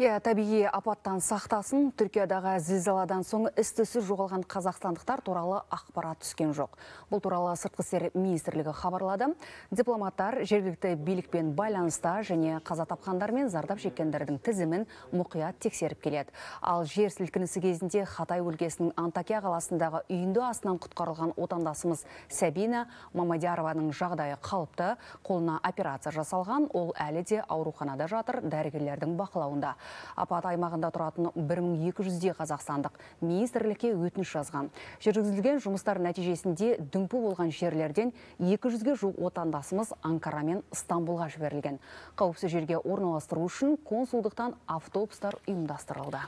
Иә, табиғи апаттан сақтасын, Түркиядағы зілзаладан соң істісі жоғалған қазақстандықтар туралы ақпарат түскен жоқ. Бұл туралы сыртқы істер министрлігі хабарлады. Дипломаттар жергілікті билікпен байланыста және қаза тапқандар мен зардап шеккендердің тізімін мұқият тексеріп келеді. Ал жер сілкінісі кезінде Хатай өлкесінің Антакия қаласындағы үйінді астынан құтқарылған отандасымыз Сәбина Мамадиярованың жағдайы қалыпты, қолына операция жасалған, ол әлі де ауруханада жатыр, дәрігерлердің бақылауында апат аймағында тұратын 1200-де қазақстандық министрлікке өтініш жазған. Жүргізілген жұмыстар нәтижесінде дүмпу болған жерлерден 200-ге жуық отандасымыз Анкара мен Стамбулға жіберілген. Қауіпсіз жерге орналастыру үшін консулдықтан автобустар ұйымдастырылды.